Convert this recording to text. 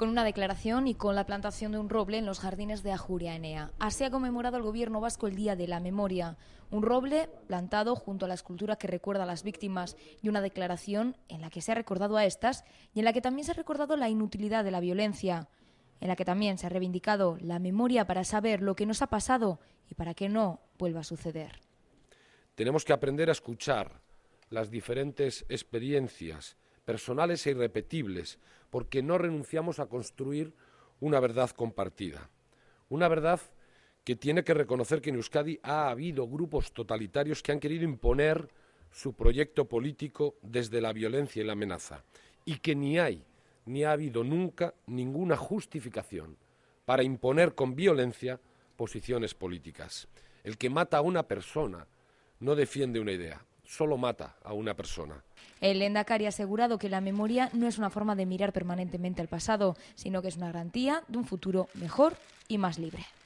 con una declaración y con la plantación de un roble en los jardines de Ajuria Enea. Así ha conmemorado el gobierno vasco el Día de la Memoria, un roble plantado junto a la escultura que recuerda a las víctimas y una declaración en la que se ha recordado a estas y en la que también se ha recordado la inutilidad de la violencia, en la que también se ha reivindicado la memoria para saber lo que nos ha pasado y para que no vuelva a suceder. Tenemos que aprender a escuchar las diferentes experiencias personales e irrepetibles, porque no renunciamos a construir una verdad compartida. Una verdad que tiene que reconocer que en Euskadi ha habido grupos totalitarios que han querido imponer su proyecto político desde la violencia y la amenaza, y que ni hay ni ha habido nunca ninguna justificación para imponer con violencia posiciones políticas. El que mata a una persona no defiende una idea, solo mata a una persona. El Endacari ha asegurado que la memoria no es una forma de mirar permanentemente al pasado, sino que es una garantía de un futuro mejor y más libre.